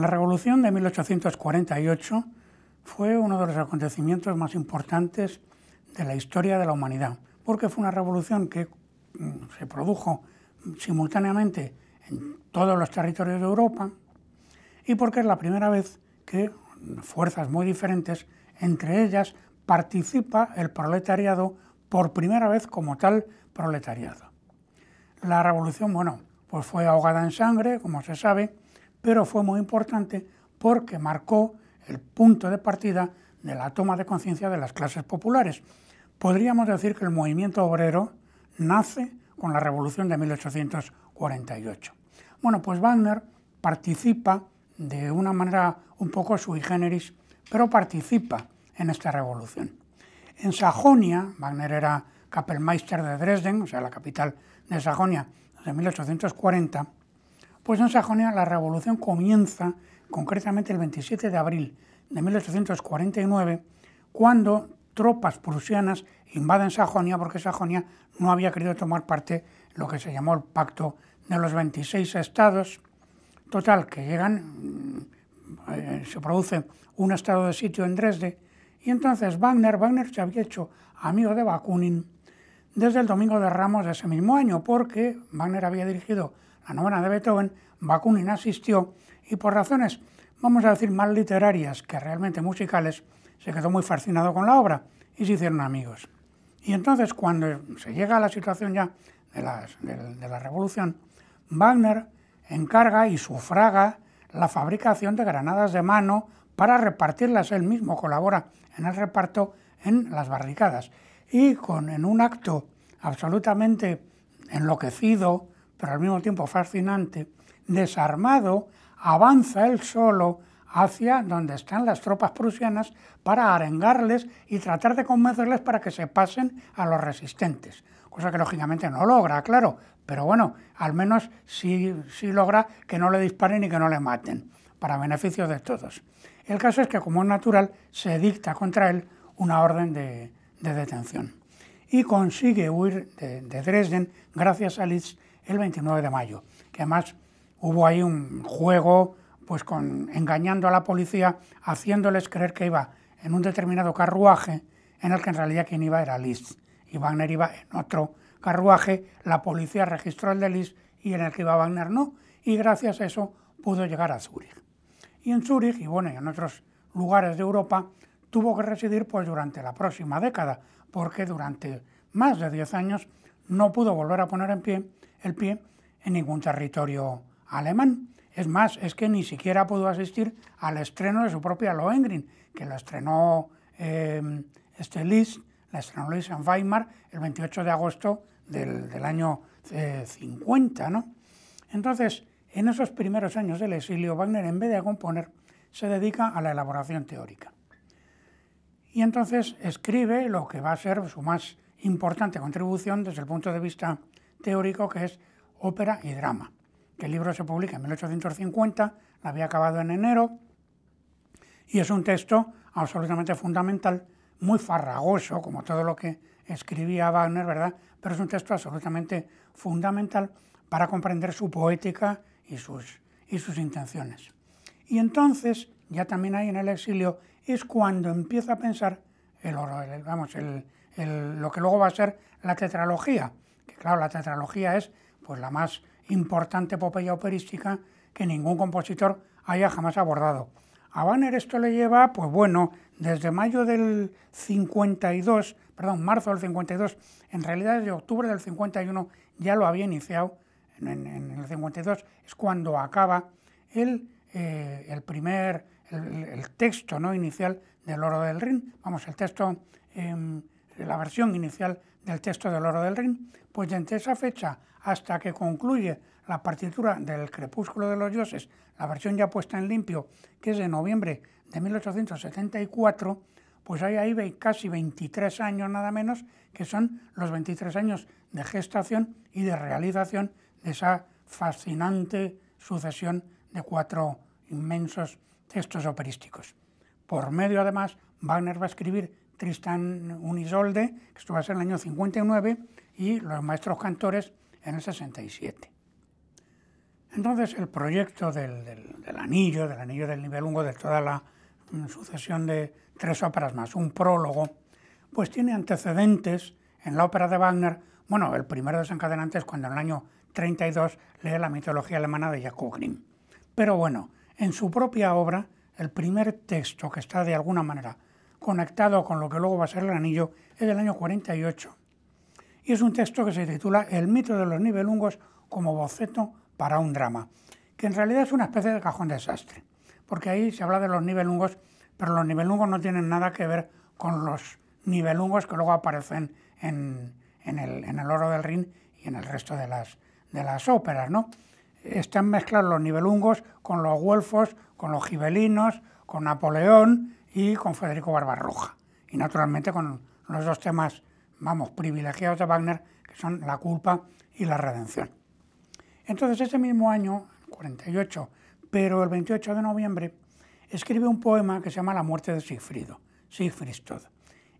La Revolución de 1848 fue uno de los acontecimientos más importantes de la historia de la humanidad, porque fue una revolución que mm, se produjo simultáneamente en todos los territorios de Europa y porque es la primera vez que fuerzas muy diferentes, entre ellas participa el proletariado por primera vez como tal proletariado. La revolución, bueno, pues fue ahogada en sangre, como se sabe, pero fue muy importante porque marcó el punto de partida de la toma de conciencia de las clases populares. Podríamos decir que el movimiento obrero nace con la revolución de 1848. Bueno, pues Wagner participa de una manera un poco sui generis, pero participa en esta revolución. En Sajonia, Wagner era Kapellmeister de Dresden, o sea, la capital de Sajonia, desde 1840, pues en Sajonia la revolución comienza concretamente el 27 de abril de 1849, cuando tropas prusianas invaden Sajonia porque Sajonia no había querido tomar parte en lo que se llamó el Pacto de los 26 Estados. Total, que llegan, mm, eh, se produce un estado de sitio en Dresde y entonces Wagner, Wagner se había hecho amigo de Bakunin desde el Domingo de Ramos de ese mismo año porque Wagner había dirigido la novena de Beethoven, Bakunin asistió y por razones, vamos a decir, más literarias que realmente musicales, se quedó muy fascinado con la obra y se hicieron amigos. Y entonces cuando se llega a la situación ya de la, revolución, Wagner encarga y sufraga la fabricación de granadas de mano para repartirlas él mismo, colabora en el reparto en las barricadas. Y con, en un acto absolutamente enloquecido, pero al mismo tiempo fascinante, desarmado, avanza él solo hacia donde están las tropas prusianas para arengarles y tratar de convencerles para que se pasen a los resistentes, cosa que lógicamente no logra, claro, pero bueno, al menos sí, logra que no le disparen y que no le maten, para beneficio de todos. El caso es que, como es natural, se dicta contra él una orden de, detención y consigue huir de, Dresden gracias a Liszt el 29 de mayo, que además hubo ahí un juego pues engañando a la policía, haciéndoles creer que iba en un determinado carruaje, en el que en realidad quien iba era Liszt, y Wagner iba en otro carruaje, la policía registró el de Liszt y en el que iba Wagner no, y gracias a eso pudo llegar a Zúrich. Y en Zúrich, y bueno, y en otros lugares de Europa, tuvo que residir pues durante la próxima década, porque durante más de 10 años no pudo volver a poner en pie el pie en ningún territorio alemán. Es más, es que ni siquiera pudo asistir al estreno de su propia Lohengrin, que lo estrenó eh, la estrenó Liszt en Weimar el 28 de agosto del, año 50. Eh, ¿no? Entonces, en esos primeros años del exilio, Wagner, en vez de componer, se dedica a la elaboración teórica. Y entonces escribe lo que va a ser su más importante contribución desde el punto de vista teórico que es Ópera y Drama, que el libro se publica en 1850, lo había acabado en enero, y es un texto absolutamente fundamental, muy farragoso, como todo lo que escribía Wagner, ¿verdad? Pero es un texto absolutamente fundamental para comprender su poética y sus, intenciones. Y entonces, ya también ahí en el exilio, es cuando empieza a pensar el, lo que luego va a ser la tetralogía, que claro, la tetralogía es pues la más importante epopeya operística que ningún compositor haya jamás abordado. A Banner esto le lleva, pues bueno, desde mayo del 52, perdón, marzo del 52, en realidad desde octubre del 51 ya lo había iniciado, en, el 52 es cuando acaba el, eh, primer, el, texto ¿no? inicial del Oro del Rin, vamos, el texto, em, la versión inicial del texto del Oro del Rin, pues desde esa fecha hasta que concluye la partitura del Crepúsculo de los Dioses, la versión ya puesta en limpio, que es de noviembre de 1874, pues hay ahí casi 23 años nada menos, que son los 23 años de gestación y de realización de esa fascinante sucesión de cuatro inmensos textos operísticos. Por medio, además, Wagner va a escribir Tristan Unisolde, que estuvo hace en el año 59, y los maestros cantores en el 67. Entonces el proyecto del, anillo, del anillo del nivel 1, de toda la mm, sucesión de tres óperas más un prólogo, pues tiene antecedentes en la ópera de Wagner. Bueno, el primero desencadenante es cuando en el año 32 lee la mitología alemana de Jacob Grimm. Pero bueno, en su propia obra, el primer texto que está de alguna manera conectado con lo que luego va a ser el anillo, es del año 48. Y es un texto que se titula El mito de los nivelungos como boceto para un drama, que en realidad es una especie de cajón desastre, porque ahí se habla de los nivelungos, pero los nivelungos no tienen nada que ver con los nivelungos que luego aparecen en, el, Oro del Rin y en el resto de las, óperas, ¿no? Están mezclados los nivelungos con los güelfos, con los gibelinos, con Napoleón, y con Federico Barbarroja. Y naturalmente con los dos temas, vamos, privilegiados de Wagner, que son la culpa y la redención. Entonces, ese mismo año, 48, pero el 28 de noviembre, escribe un poema que se llama La muerte de Siegfried, Sigfristod.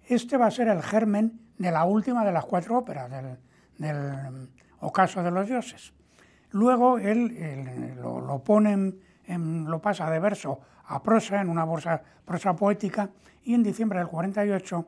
Este va a ser el germen de la última de las cuatro óperas, del, mm, Ocaso de los Dioses. Luego él, eh, lo, lo, pone en, lo pasa de verso a prosa, en una bolsa, prosa poética, y en diciembre del 48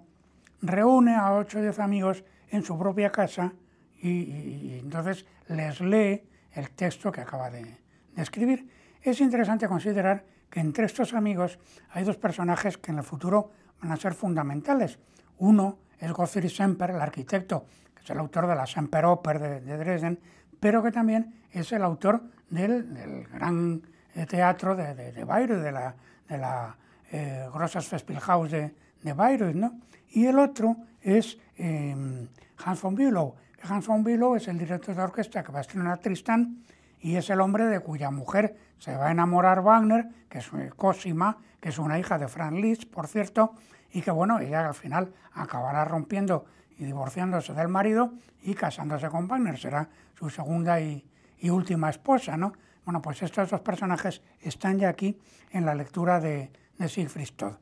reúne a 8 o 10 amigos en su propia casa y, entonces les lee el texto que acaba de, escribir. Es interesante considerar que entre estos amigos hay dos personajes que en el futuro van a ser fundamentales. Uno es Gottfried Semper, el arquitecto, que es el autor de la Semperoper de, de Dresden, pero que también es el autor del, del gran eh, teatro de, de, de Bayreuth, de la, de la eh, Grossas Festspielhaus de, de Bayreuth, ¿no? Y el otro es em, Hans von Bülow. Hans von Bülow es el director de orquesta que va a estrenar Tristan y es el hombre de cuya mujer se va a enamorar Wagner, que es eh, Cosima, que es una hija de Franz Liszt, por cierto, y que bueno, ella al final acabará rompiendo y divorciándose del marido y casándose con Wagner, será su segunda y, y última esposa, ¿no? Bueno, pues estos dos personajes están ya aquí en la lectura de, Siegfried Todd.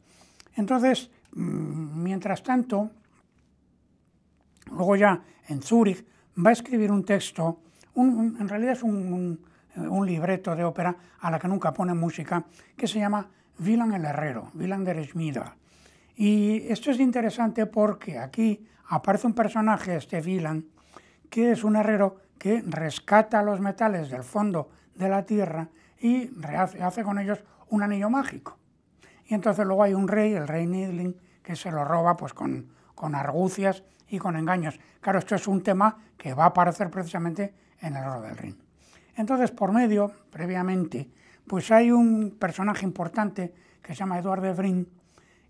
Entonces, mm, mientras tanto, luego ya en Zúrich va a escribir un texto, en realidad es eh, un, libreto de ópera a la que nunca pone música, que se llama Vilan el Herrero, Vilan der Resmida. Y esto es interesante porque aquí aparece un personaje, este Vilan, que es un herrero que rescata los metales del fondo de la Tierra y hace con ellos un anillo mágico. Y entonces luego hay un rey, el rey Nidling, que se lo roba pues con, argucias y con engaños. Claro, esto es un tema que va a aparecer precisamente en el oro del Rin. Entonces, por medio, previamente, pues hay un personaje importante que se llama de Vrin,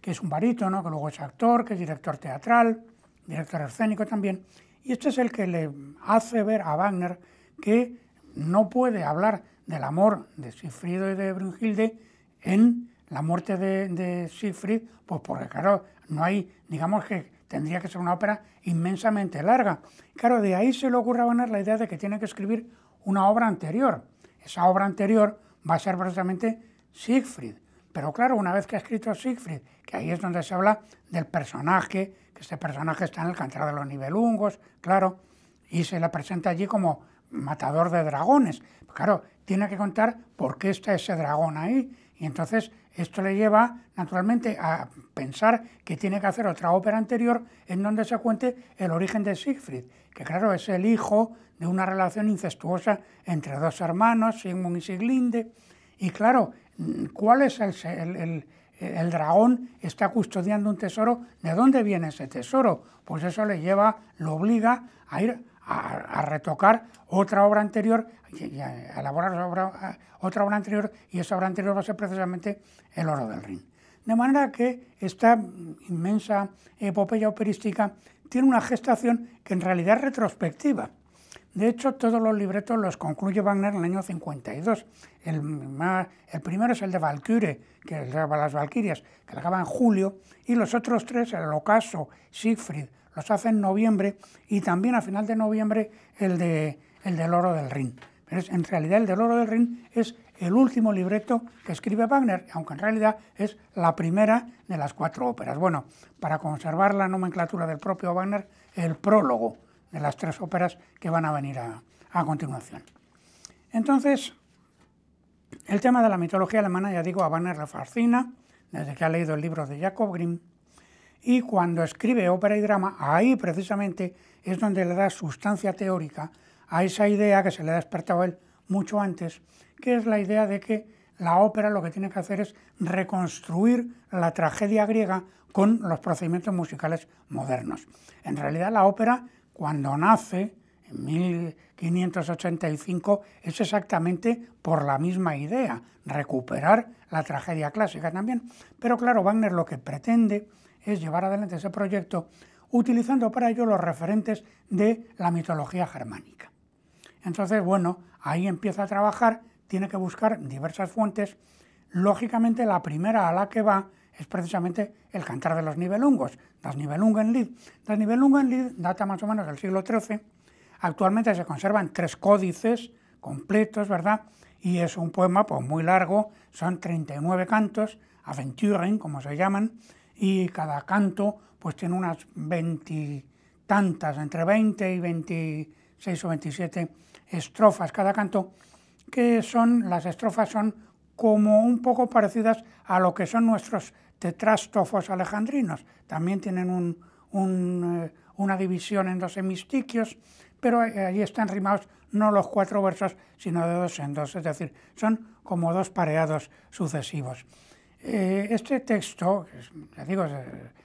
que es un barítono, que luego es actor, que es director teatral, director escénico también, y este es el que le hace ver a Wagner que no puede hablar del amor de Siegfried y de Brunhilde en la muerte de, Siegfried, pues porque claro, no hay, digamos que tendría que ser una ópera inmensamente larga. Claro, de ahí se le ocurre a la idea de que tiene que escribir una obra anterior. Esa obra anterior va a ser precisamente Siegfried. Pero claro, una vez que ha escrito Siegfried, que ahí es donde se habla del personaje, que este personaje está en el cantar de los nivelungos, claro, y se le presenta allí como matador de dragones. Claro, tiene que contar por qué está ese dragón ahí. Y entonces esto le lleva naturalmente a pensar que tiene que hacer otra ópera anterior en donde se cuente el origen de Siegfried, que claro es el hijo de una relación incestuosa entre dos hermanos, Sigmund y Siglinde, Y claro, ¿cuál es el, el, el el dragón está custodiando un tesoro, ¿de dónde viene ese tesoro? Pues eso le lleva, lo obliga a ir a, retocar otra obra anterior, a elaborar otra obra anterior, y esa obra anterior va a ser precisamente El Oro del Rin. De manera que esta inmensa epopeya operística tiene una gestación que en realidad es retrospectiva. De hecho, todos los libretos los concluye Wagner en el año 52. El, primero es el de Valkyrie, que es las Valquirias, que acaba en julio, y los otros tres, el Ocaso, Siegfried los hace en noviembre y también a final de noviembre el, de, el del Oro del Rin. Pero en realidad el del Oro del Rin es el último libreto que escribe Wagner, aunque en realidad es la primera de las cuatro óperas. Bueno, para conservar la nomenclatura del propio Wagner, el prólogo de las tres óperas que van a venir a, a continuación. Entonces, el tema de la mitología alemana, ya digo, a Wagner le fascina, desde que ha leído el libro de Jacob Grimm, y cuando escribe ópera y drama, ahí precisamente es donde le da sustancia teórica a esa idea que se le ha despertado él mucho antes, que es la idea de que la ópera lo que tiene que hacer es reconstruir la tragedia griega con los procedimientos musicales modernos. En realidad la ópera, cuando nace, en 1585 es exactamente por la misma idea, recuperar la tragedia clásica también. Pero claro, Wagner lo que pretende es llevar adelante ese proyecto utilizando para ello los referentes de la mitología germánica. Entonces, bueno, ahí empieza a trabajar, tiene que buscar diversas fuentes. Lógicamente, la primera a la que va es precisamente el cantar de los nivelungos, das Nibelungenlied. en Nibelungenlied data más o menos del siglo XIII Actualmente se conservan tres códices completos, ¿verdad? Y es un poema pues, muy largo, son 39 cantos, Aventuren, como se llaman, y cada canto pues tiene unas veintitantas, entre 20 y 26 o 27 estrofas cada canto, que son, las estrofas son como un poco parecidas a lo que son nuestros tetrástrofos alejandrinos. También tienen eh, una división en dos hemistiquios, pero allí están rimados no los cuatro versos, sino de dos en dos, es decir, son como dos pareados sucesivos. Eh, este texto, ya digo,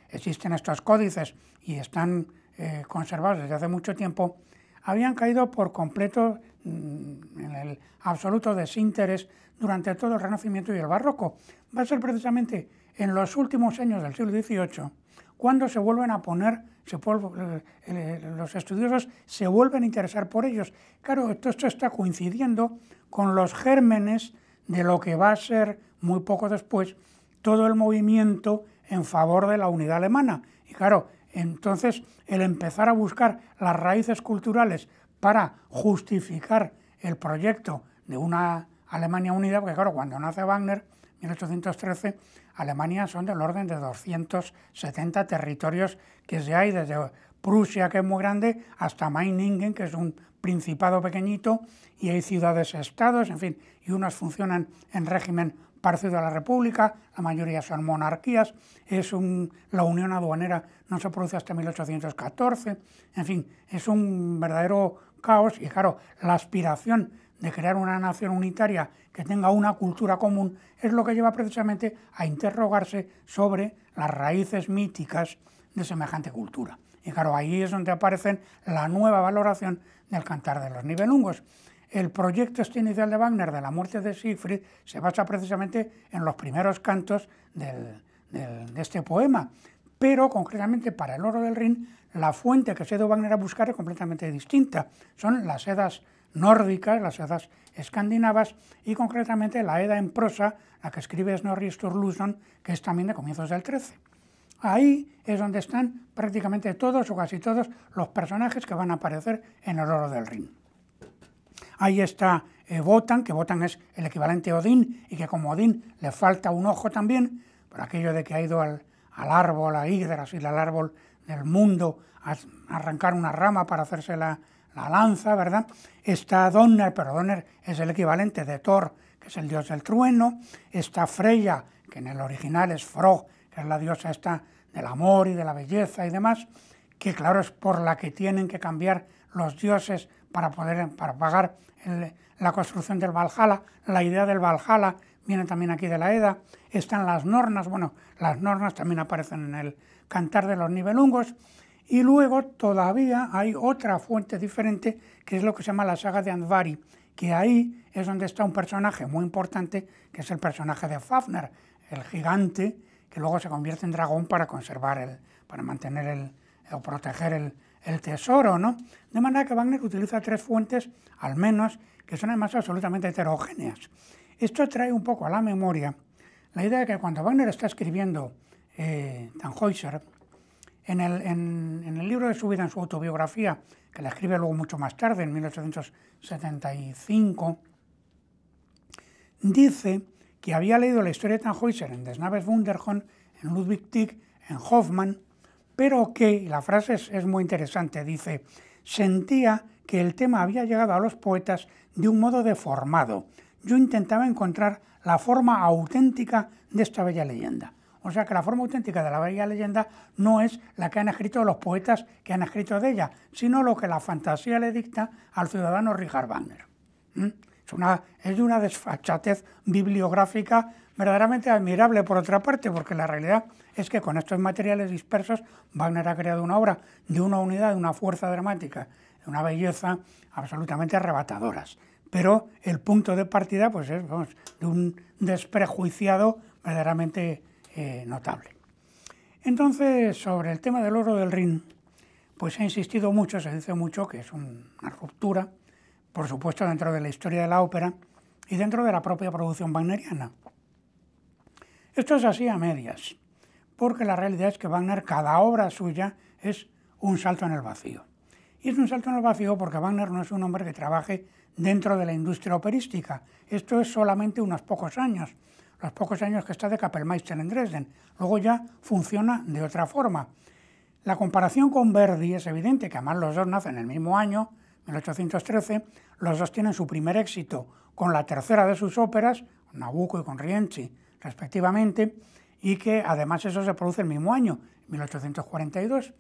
existen estos códices y están eh, conservados desde hace mucho tiempo, habían caído por completo mm, en el absoluto desinterés durante todo el Renacimiento y el Barroco. Va a ser precisamente en los últimos años del siglo XVIII cuando se vuelven a poner, se eh, eh, los estudiosos se vuelven a interesar por ellos. Claro, esto está coincidiendo con los gérmenes de lo que va a ser muy poco después todo el movimiento en favor de la unidad alemana. Y claro, entonces el empezar a buscar las raíces culturales para justificar el proyecto de una Alemania unida, porque claro, cuando nace Wagner, 1813, Alemania son del orden de 270 territorios que se hay desde Prusia, que es muy grande, hasta Meiningen, que es un principado pequeñito, y hay ciudades-estados, en fin, y unas funcionan en régimen parecido a la República, la mayoría son monarquías, es un, la unión aduanera no se produce hasta 1814, en fin, es un verdadero caos y claro, la aspiración de crear una nación unitaria que tenga una cultura común es lo que lleva precisamente a interrogarse sobre las raíces míticas de semejante cultura. Y claro, ahí es donde aparece la nueva valoración del cantar de los nivelungos. El proyecto este inicial de Wagner de la muerte de Siegfried se basa precisamente en los primeros cantos de este poema, pero concretamente para el oro del Rin, la fuente que se dio Wagner a buscar es completamente distinta. Son las Edas nórdicas, las Edas escandinavas y concretamente la Edad en prosa, la que escribe Snorri Sturluson, que es también de comienzos del 13. Ahí es donde están prácticamente todos o casi todos los personajes que van a aparecer en el oro del Rin. Ahí está eh, Botan, que Botan es el equivalente a Odín y que como Odín le falta un ojo también, por aquello de que ha ido al, al árbol, a Yggdrasil, al árbol del mundo, arrancar una rama para hacerse la, lanza, ¿verdad? Está Donner, pero Donner es el equivalente de Thor, que es el dios del trueno. Está Freya, que en el original es Frog, que es la diosa esta del amor y de la belleza y demás, que claro es por la que tienen que cambiar los dioses para poder para pagar la construcción del Valhalla, la idea del Valhalla vienen también aquí de la Edda, están las nornas, bueno, las nornas también aparecen en el Cantar de los Nibelungos, y luego todavía hay otra fuente diferente que es lo que se llama la saga de Andvari, que ahí es donde está un personaje muy importante, que es el personaje de Fafner, el gigante, que luego se convierte en dragón para conservar el, para mantener el, o proteger el, el tesoro, ¿no? De manera que Wagner utiliza tres fuentes, al menos, que son además absolutamente heterogéneas. Esto trae un poco a la memoria la idea de que cuando Wagner está escribiendo eh, en el, libro de su vida, en su autobiografía, que la escribe luego mucho más tarde, en 1875, dice que había leído la historia de Tannhäuser en Desnaves Wunderhorn, en Ludwig Tieck, en Hoffmann, pero que, y la frase es, es muy interesante, dice, sentía que el tema había llegado a los poetas de un modo deformado, yo intentaba encontrar la forma auténtica de esta bella leyenda. O sea que la forma auténtica de la bella leyenda no es la que han escrito los poetas que han escrito de ella, sino lo que la fantasía le dicta al ciudadano Richard Wagner. ¿Mm? Es, es de una desfachatez bibliográfica verdaderamente admirable por otra parte, porque la realidad es que con estos materiales dispersos Wagner ha creado una obra de una unidad, de una fuerza dramática, de una belleza absolutamente arrebatadoras pero el punto de partida pues es de un desprejuiciado verdaderamente eh, notable. Entonces, sobre el tema del oro del Rin, pues se ha insistido mucho, se dice mucho que es una ruptura, por supuesto dentro de la historia de la ópera y dentro de la propia producción wagneriana. Esto es así a medias, porque la realidad es que Wagner, cada obra suya, es un salto en el vacío. Y es un salto en el vacío porque Wagner no es un hombre que trabaje dentro de la industria operística. Esto es solamente unos pocos años, los pocos años que está de Kapellmeister en Dresden. Luego ya funciona de otra forma. La comparación con Verdi es evidente, que además los dos nacen en el mismo año, 1813, los dos tienen su primer éxito con la tercera de sus óperas, Nabucco y con Rienzi, respectivamente, y que además eso se produce el mismo año, 1842.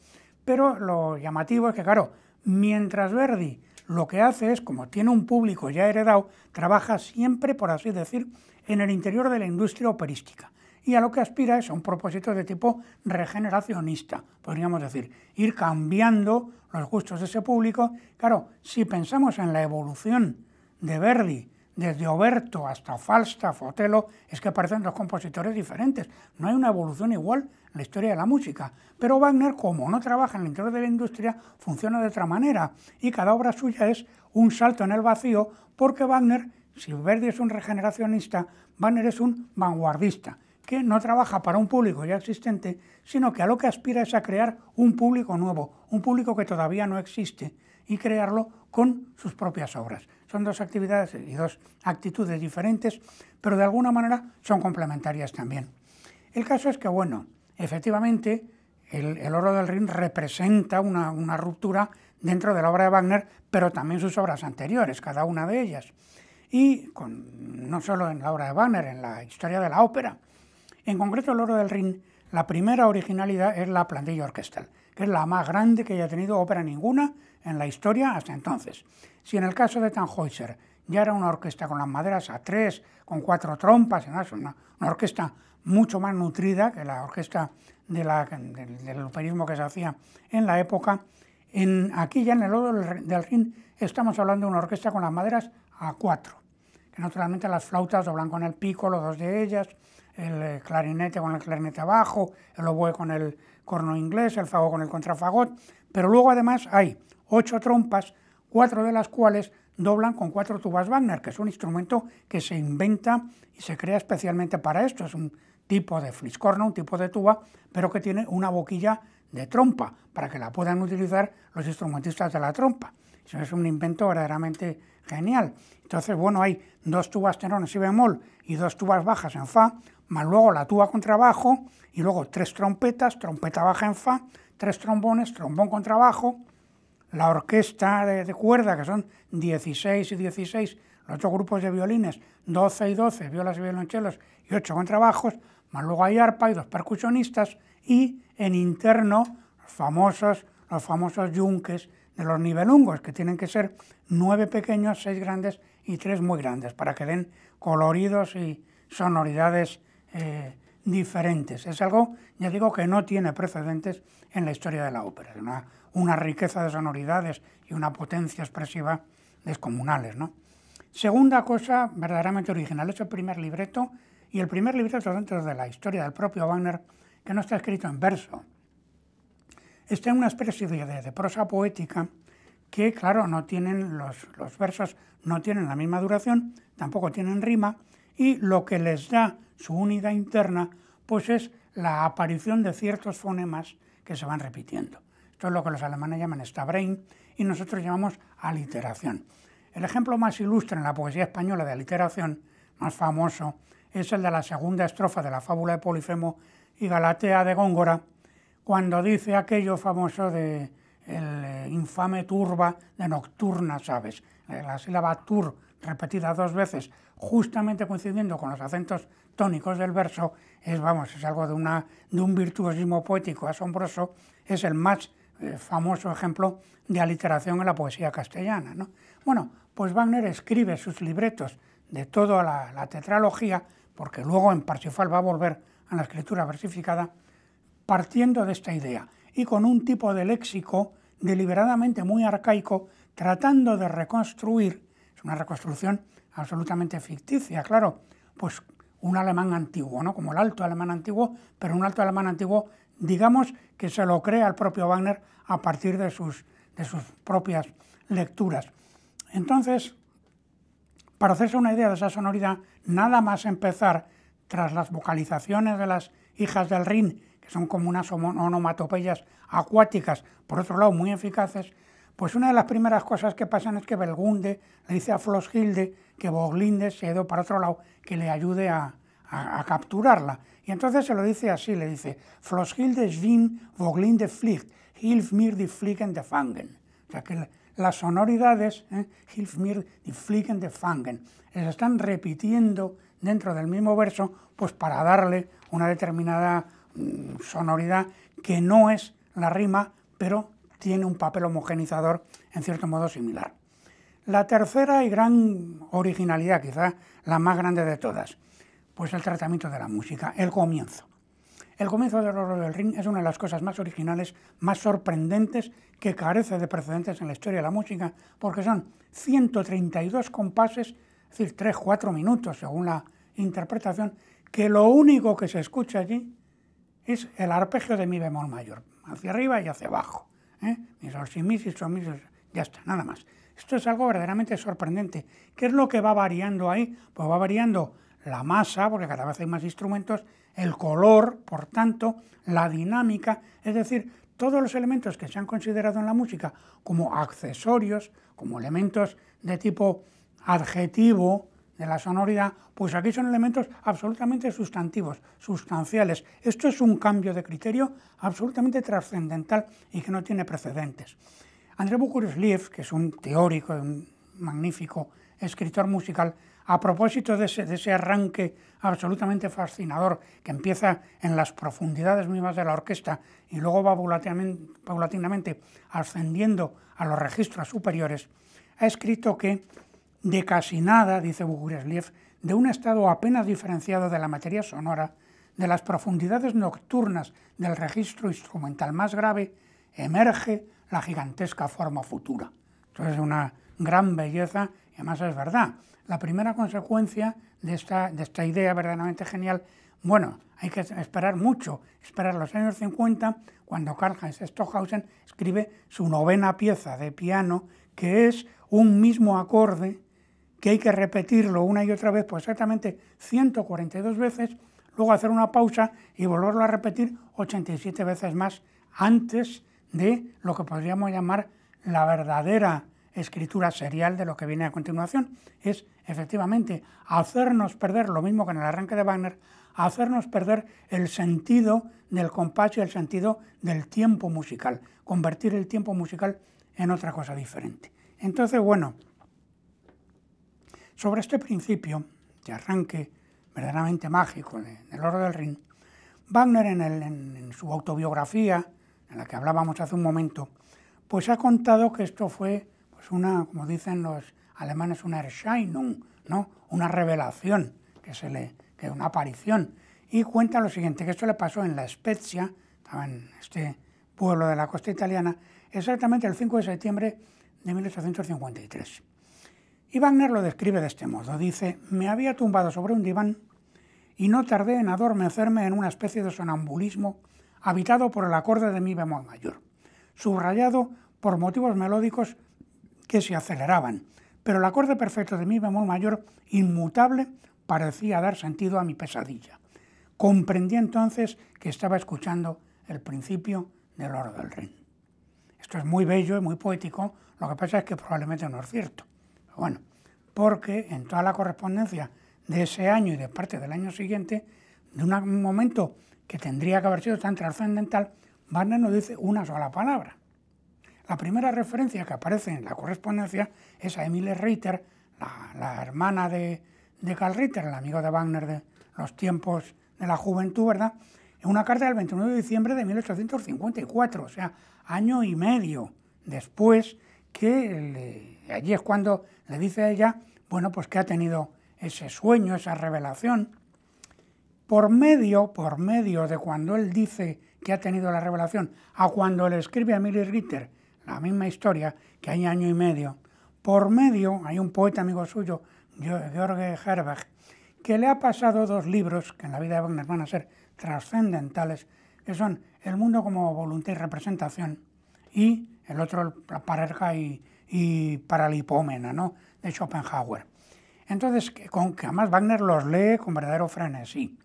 Pero lo llamativo es que, claro, mientras Verdi lo que hace es, como tiene un público ya heredado, trabaja siempre, por así decir, en el interior de la industria operística. Y a lo que aspira es a un propósito de tipo regeneracionista, podríamos decir, ir cambiando los gustos de ese público. Claro, si pensamos en la evolución de Verdi, desde Oberto hasta Falstaff, Otelo, es que parecen dos compositores diferentes. No hay una evolución igual la historia de la música. Pero Wagner, como no trabaja en el interior de la industria, funciona de otra manera y cada obra suya es un salto en el vacío porque Wagner, si Verdi es un regeneracionista, Wagner es un vanguardista que no trabaja para un público ya existente, sino que a lo que aspira es a crear un público nuevo, un público que todavía no existe, y crearlo con sus propias obras. Son dos actividades y dos actitudes diferentes, pero de alguna manera son complementarias también. El caso es que, bueno, efectivamente el, oro del Rin representa una, ruptura dentro de la obra de Wagner, pero también sus obras anteriores, cada una de ellas. Y no solo en la obra de Wagner, en la historia de la ópera. En concreto, el oro del Rin, la primera originalidad es la plantilla orquestal, que es la más grande que haya tenido ópera ninguna en la historia hasta entonces. Si en el caso de Tannhäuser ya era una orquesta con las maderas a tres, con cuatro trompas, una orquesta mucho más nutrida que la orquesta de del, del operismo que se hacía en la época. En, aquí ya en el lodo del Rin estamos hablando de una orquesta con las maderas a cuatro, que naturalmente las flautas doblan con el pico, los dos de ellas, el eh, clarinete con el clarinete abajo, el oboe con el corno inglés, el fagot con el contrafagot, pero luego además hay ocho trompas, cuatro de las cuales doblan con cuatro tubas Wagner, que es un instrumento que se inventa y se crea especialmente para esto, es un tipo de fliscorno, un tipo de tuba, pero que tiene una boquilla de trompa, para que la puedan utilizar los instrumentistas de la trompa. Eso es un invento verdaderamente genial. Entonces, bueno, hay dos tubas tenor en bemol y dos tubas bajas en fa, más luego la tuba contrabajo y luego tres trompetas, trompeta baja en fa, tres trombones, trombón contrabajo, la orquesta de, cuerda, que son 16 y 16, los ocho grupos de violines, 12 y 12, violas y violonchelos y ocho contrabajos, luego hay arpa y dos percusionistas y en interno los famosos, los famosos yunques de los nivelungos, que tienen que ser nueve pequeños, seis grandes y tres muy grandes, para que den coloridos y sonoridades eh, diferentes. Es algo, ya digo, que no tiene precedentes en la historia de la ópera. una, una riqueza de sonoridades y una potencia expresiva descomunales. ¿no? Segunda cosa verdaderamente original, es el primer libreto y el primer libreto dentro de la historia del propio Wagner que no está escrito en verso. Está en una especie de, prosa poética que, claro, no tienen los, versos no tienen la misma duración, tampoco tienen rima, y lo que les da su unidad interna, pues es la aparición de ciertos fonemas que se van repitiendo. Esto es lo que los alemanes llaman stabrein y nosotros llamamos aliteración. El ejemplo más ilustre en la poesía española de aliteración, más famoso, es el de la segunda estrofa de la fábula de Polifemo y Galatea de Góngora, cuando dice aquello famoso de el eh, infame turba de nocturnas aves. Eh, la sílaba tur repetida dos veces, justamente coincidiendo con los acentos tónicos del verso, es, vamos, es algo de, una, de un virtuosismo poético asombroso, es el más eh, famoso ejemplo de aliteración en la poesía castellana. ¿no? Bueno, pues Wagner escribe sus libretos de toda la, la tetralogía porque luego en Parsifal va a volver a la escritura versificada, partiendo de esta idea y con un tipo de léxico deliberadamente muy arcaico, tratando de reconstruir, es una reconstrucción absolutamente ficticia, claro, pues un alemán antiguo, ¿no? Como el alto alemán antiguo, pero un alto alemán antiguo, digamos que se lo crea el propio Wagner a partir de sus, de sus propias lecturas. Entonces, para hacerse una idea de esa sonoridad, nada más empezar tras las vocalizaciones de las hijas del Rin, que son como unas onomatopeyas acuáticas, por otro lado muy eficaces, pues una de las primeras cosas que pasan es que Belgunde le dice a Flosgilde que Boglinde se ha para otro lado, que le ayude a, capturarla. Y entonces se lo dice así, le dice, es schwimmt, Boglinde fliegt, hilf mir die de fangen. O sea, que las sonoridades, Hilfmir ¿eh? hilf mir die Fliegen de Fangen, se están repitiendo dentro del mismo verso, pues para darle una determinada mm, sonoridad que no es la rima, pero tiene un papel homogenizador en cierto modo similar. La tercera y gran originalidad, quizá la más grande de todas, pues el tratamiento de la música, el comienzo. El comienzo del oro del ring es una de las cosas más originales, más sorprendentes, que carece de precedentes en la historia de la música, porque son 132 compases, es decir, 3-4 minutos según la interpretación, que lo único que se escucha allí es el arpegio de mi bemol mayor, hacia arriba y hacia abajo. ¿eh? Mi sol, si, mi, si, ya está, nada más. Esto es algo verdaderamente sorprendente. ¿Qué es lo que va variando ahí? Pues va variando la masa, porque cada vez hay más instrumentos, el color, por tanto, la dinámica, es decir, todos los elementos que se han considerado en la música como accesorios, como elementos de tipo adjetivo de la sonoridad, pues aquí son elementos absolutamente sustantivos, sustanciales. Esto es un cambio de criterio absolutamente trascendental y que no tiene precedentes. André Bucuris-Lief, que es un teórico, un magnífico escritor musical, a propósito de ese, arranque absolutamente fascinador que empieza en las profundidades mismas de la orquesta y luego va paulatinamente ascendiendo a los registros superiores, ha escrito que de casi nada, dice Buguresliev, de un estado apenas diferenciado de la materia sonora, de las profundidades nocturnas del registro instrumental más grave, emerge la gigantesca forma futura. Entonces, una gran belleza y además es verdad, la primera consecuencia de esta, de esta idea verdaderamente genial, bueno, hay que esperar mucho, esperar los años 50, cuando Karl Heinz Stockhausen escribe su novena pieza de piano, que es un mismo acorde, que hay que repetirlo una y otra vez, pues exactamente 142 veces, luego hacer una pausa y volverlo a repetir 87 veces más antes de lo que podríamos llamar la verdadera escritura serial de lo que viene a continuación. Es efectivamente hacernos perder, lo mismo que en el arranque de Wagner, hacernos perder el sentido del compás y el sentido del tiempo musical, convertir el tiempo musical en otra cosa diferente. Entonces, bueno, sobre este principio de arranque verdaderamente mágico del el oro del Rin, Wagner en, en su autobiografía, en la que hablábamos hace un momento, pues ha contado que esto fue es una, como dicen los alemanes, una Erscheinung, ¿no? una revelación, que, se le, que una aparición. Y cuenta lo siguiente, que esto le pasó en La Spezia, en este pueblo de la costa italiana, exactamente el 5 de septiembre de 1853. Y Wagner lo describe de este modo, dice, me había tumbado sobre un diván y no tardé en adormecerme en una especie de sonambulismo habitado por el acorde de mi bemol mayor, subrayado por motivos melódicos que se aceleraban, pero el acorde perfecto de mi bemol mayor inmutable parecía dar sentido a mi pesadilla. Comprendí entonces que estaba escuchando el principio del oro del rey. Esto es muy bello y muy poético, lo que pasa es que probablemente no es cierto. bueno, porque en toda la correspondencia de ese año y de parte del año siguiente, de un momento que tendría que haber sido tan trascendental, Wagner no dice una sola palabra. La primera referencia que aparece en la correspondencia es a Emile Ritter, la, hermana de, Karl Ritter, el amigo de Wagner de los tiempos de la juventud, ¿verdad? En una carta del 29 de diciembre de 1854, o sea, año y medio después que allí es cuando le dice a ella, bueno, pues que ha tenido ese sueño, esa revelación. Por medio, por medio de cuando él dice que ha tenido la revelación, a cuando le escribe a Emily Ritter la misma historia que hay año y medio. Por medio hay un poeta amigo suyo, George Herberg, que le ha pasado dos libros que en la vida de Wagner van a ser trascendentales, que son El mundo como voluntad y representación y el otro, La pareja y, y Paralipómena, ¿no? de Schopenhauer. Entonces, con, que además Wagner los lee con verdadero frenesí.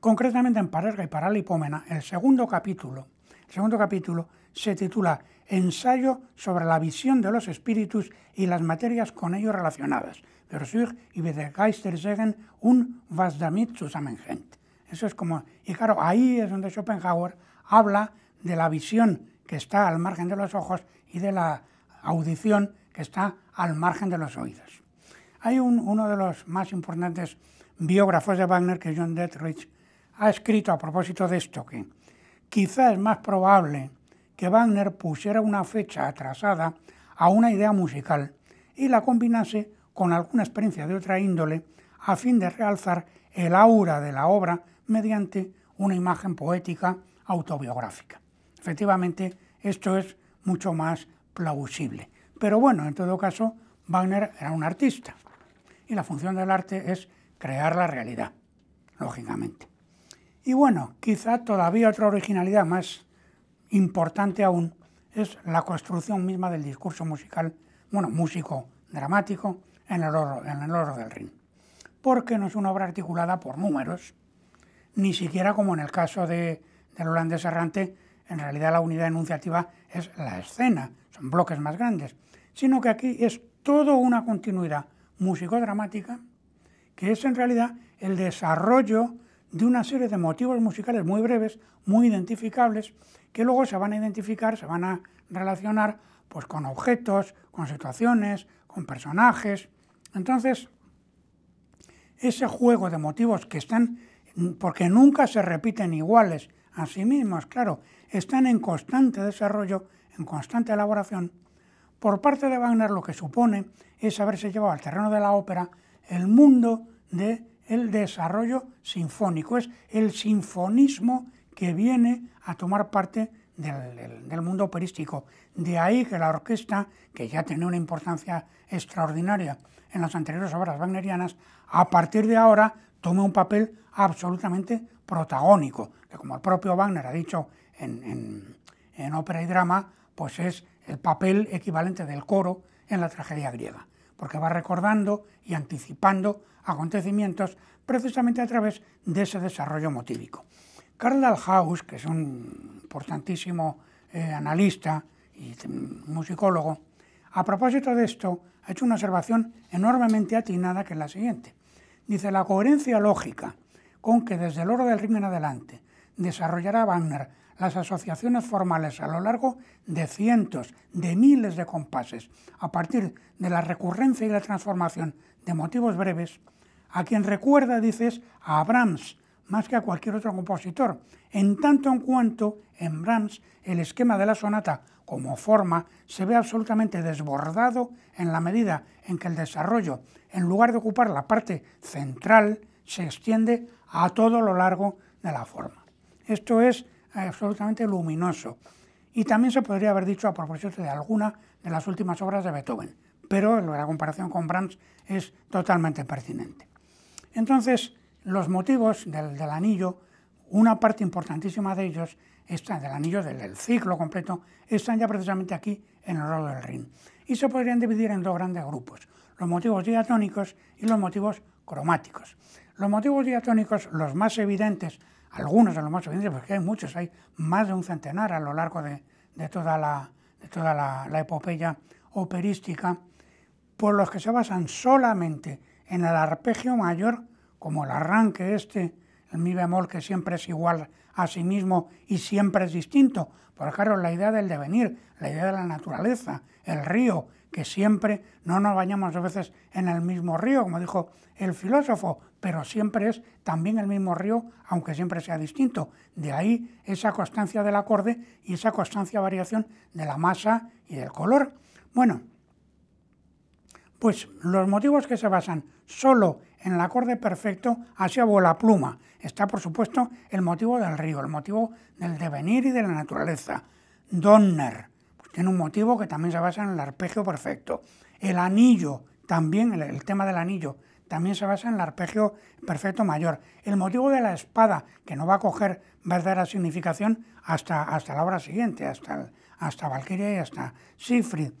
Concretamente en Parerga y Paralipómena, el segundo capítulo, el segundo capítulo se titula Ensayo sobre la visión de los espíritus y las materias con ellos relacionadas. Versuch über der Geistersägen un was damit zusammenhängt. Eso es como, y claro, ahí es donde Schopenhauer habla de la visión que está al margen de los ojos y de la audición que está al margen de los oídos. Hay un, uno de los más importantes biógrafos de Wagner, que John Detrich, ha escrito a propósito de esto que quizá es más probable que Wagner pusiera una fecha atrasada a una idea musical y la combinase con alguna experiencia de otra índole a fin de realzar el aura de la obra mediante una imagen poética autobiográfica. Efectivamente, esto es mucho más plausible. Pero bueno, en todo caso, Wagner era un artista y la función del arte es crear la realidad, lógicamente. Y bueno, quizá todavía otra originalidad más importante aún es la construcción misma del discurso musical, bueno, músico dramático, en el oro, del Rin. Porque no es una obra articulada por números, ni siquiera como en el caso de, del holandés errante, en realidad la unidad enunciativa es la escena, son bloques más grandes, sino que aquí es toda una continuidad músico-dramática que es en realidad el desarrollo de una serie de motivos musicales muy breves, muy identificables, y luego se van a identificar, se van a relacionar pues, con objetos, con situaciones, con personajes. Entonces, ese juego de motivos que están, porque nunca se repiten iguales a sí mismos, claro, están en constante desarrollo, en constante elaboración. Por parte de Wagner lo que supone es haberse llevado al terreno de la ópera el mundo del el desarrollo sinfónico, es el sinfonismo que viene a tomar parte del, mundo operístico. De ahí que la orquesta, que ya tenía una importancia extraordinaria en las anteriores obras wagnerianas, a partir de ahora tome un papel absolutamente protagónico, que como el propio Wagner ha dicho en, en ópera y drama, pues es el papel equivalente del coro en la tragedia griega, porque va recordando y anticipando acontecimientos precisamente a través de ese desarrollo motívico. Karl Haus, que es un importantísimo eh, analista y mm, musicólogo, a propósito de esto, ha hecho una observación enormemente atinada que es la siguiente. Dice, la coherencia lógica con que desde el oro del ring en adelante desarrollará Wagner las asociaciones formales a lo largo de cientos, de miles de compases, a partir de la recurrencia y la transformación de motivos breves, a quien recuerda, dices, a Brahms, más que a cualquier otro compositor, en tanto en cuanto en Brahms el esquema de la sonata como forma se ve absolutamente desbordado en la medida en que el desarrollo, en lugar de ocupar la parte central, se extiende a todo lo largo de la forma. Esto es eh, absolutamente luminoso y también se podría haber dicho a propósito de alguna de las últimas obras de Beethoven, pero la comparación con Brahms es totalmente pertinente. Entonces, los motivos del, anillo, una parte importantísima de ellos, están, del anillo del, ciclo completo, están ya precisamente aquí en el rollo del Rin. Y se podrían dividir en dos grandes grupos, los motivos diatónicos y los motivos cromáticos. Los motivos diatónicos, los más evidentes, algunos de los más evidentes, porque hay muchos, hay más de un centenar a lo largo de, toda, la epopeya operística, por los que se basan solamente en el arpegio mayor como el arranque este, el mi bemol que siempre es igual a sí mismo y siempre es distinto. Por ejemplo, la idea del devenir, la idea de la naturaleza, el río, que siempre no nos bañamos a veces en el mismo río, como dijo el filósofo, pero siempre es también el mismo río, aunque siempre sea distinto. De ahí esa constancia del acorde y esa constancia variación de la masa y del color. Bueno, pues los motivos que se basan solo en el acorde perfecto hacia la pluma. Está, por supuesto, el motivo del río, el motivo del devenir y de la naturaleza. Donner pues tiene un motivo que también se basa en el arpegio perfecto. El anillo, también el, tema del anillo, también se basa en el arpegio perfecto mayor. El motivo de la espada, que no va a coger verdadera significación hasta, hasta la obra siguiente, hasta, hasta Valkyria y hasta Siegfried.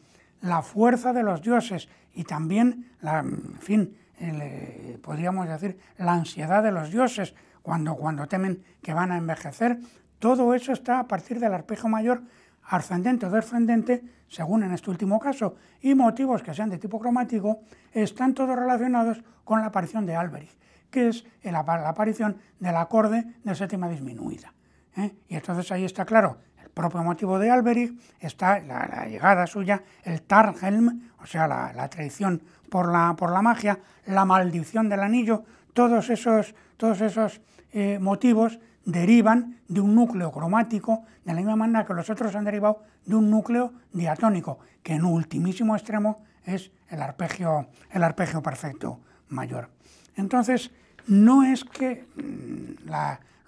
La fuerza de los dioses y también la, en fin, eh, podríamos decir, la ansiedad de los dioses cuando, cuando temen que van a envejecer. Todo eso está a partir del arpejo mayor ascendente o descendente, según en este último caso, y motivos que sean de tipo cromático, están todos relacionados con la aparición de Alberich, que es la aparición del acorde de séptima disminuida. ¿eh? Y entonces ahí está claro propio motivo de Alberich está la, llegada suya, el Tarnhelm, o sea, la, traición por la, por la magia, la maldición del anillo, todos esos, todos esos eh, motivos derivan de un núcleo cromático, de la misma manera que los otros han derivado de un núcleo diatónico, que en ultimísimo extremo es el arpegio, el arpegio perfecto mayor. Entonces, no es que mm,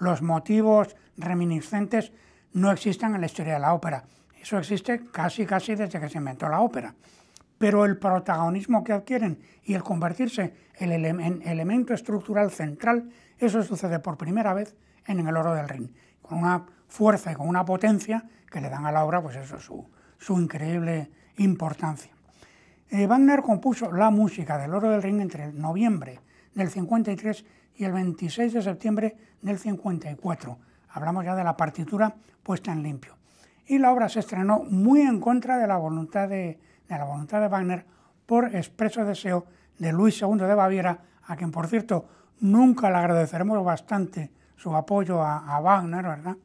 los motivos reminiscentes no existen en la historia de la ópera. Eso existe casi, casi desde que se inventó la ópera. Pero el protagonismo que adquieren y el convertirse en, elemento estructural central, eso sucede por primera vez en el Oro del Rin, con una fuerza y con una potencia que le dan a la obra, pues eso, su, su increíble importancia. Eh, Wagner compuso la música del Oro del Rin entre el noviembre del 53 y el 26 de septiembre del 54. Hablamos ya de la partitura puesta en limpio. Y la obra se estrenó muy en contra de la voluntad de, la voluntad de Wagner por expreso deseo de Luis II de Baviera, a quien por cierto nunca le agradeceremos bastante su apoyo a, Wagner, ¿verdad?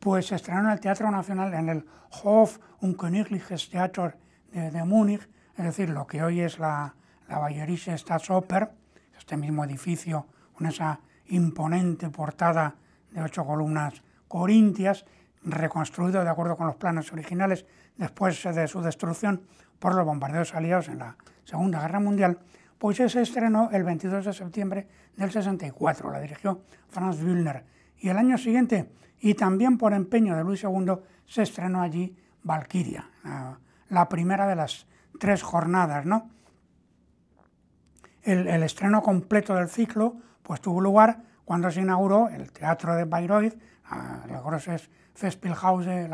Pues se estrenó en el Teatro Nacional, en el Hof und Königliches Theater de, Múnich, es decir, lo que hoy es la, la Bayerische Staatsoper, este mismo edificio con esa imponente portada de ocho columnas corintias, reconstruido de acuerdo con los planes originales después de su destrucción por los bombardeos aliados en la Segunda Guerra Mundial, pues se estrenó el 22 de septiembre del 64, la dirigió Franz Wülner. y el año siguiente, y también por empeño de Luis II, se estrenó allí Valkyria, la primera de las tres jornadas, ¿no? El, el estreno completo del ciclo pues tuvo lugar cuando se inauguró el Teatro de Bayreuth, la Grosses Festspielhaus eh,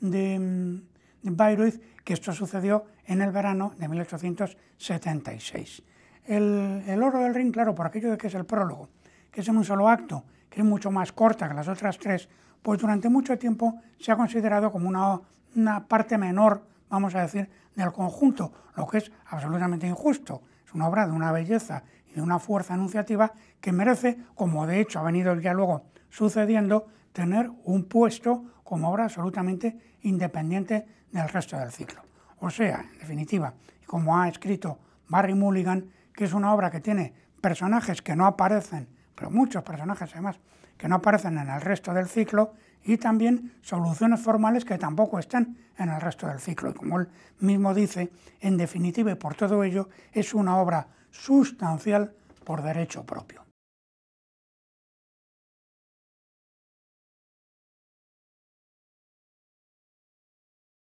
mm, de, Bayreuth, que esto sucedió en el verano de 1876. El, oro del ring, claro, por aquello de que es el prólogo, que es en un solo acto, que es mucho más corta que las otras tres, pues durante mucho tiempo se ha considerado como una, una parte menor, vamos a decir, del conjunto, lo que es absolutamente injusto. Es una obra de una belleza y una fuerza enunciativa que merece, como de hecho ha venido el diálogo sucediendo, tener un puesto como obra absolutamente independiente del resto del ciclo. O sea, en definitiva, como ha escrito Barry Mulligan, que es una obra que tiene personajes que no aparecen, pero muchos personajes además, que no aparecen en el resto del ciclo y también soluciones formales que tampoco están en el resto del ciclo. Y como él mismo dice, en definitiva y por todo ello, es una obra sustancial por derecho propio.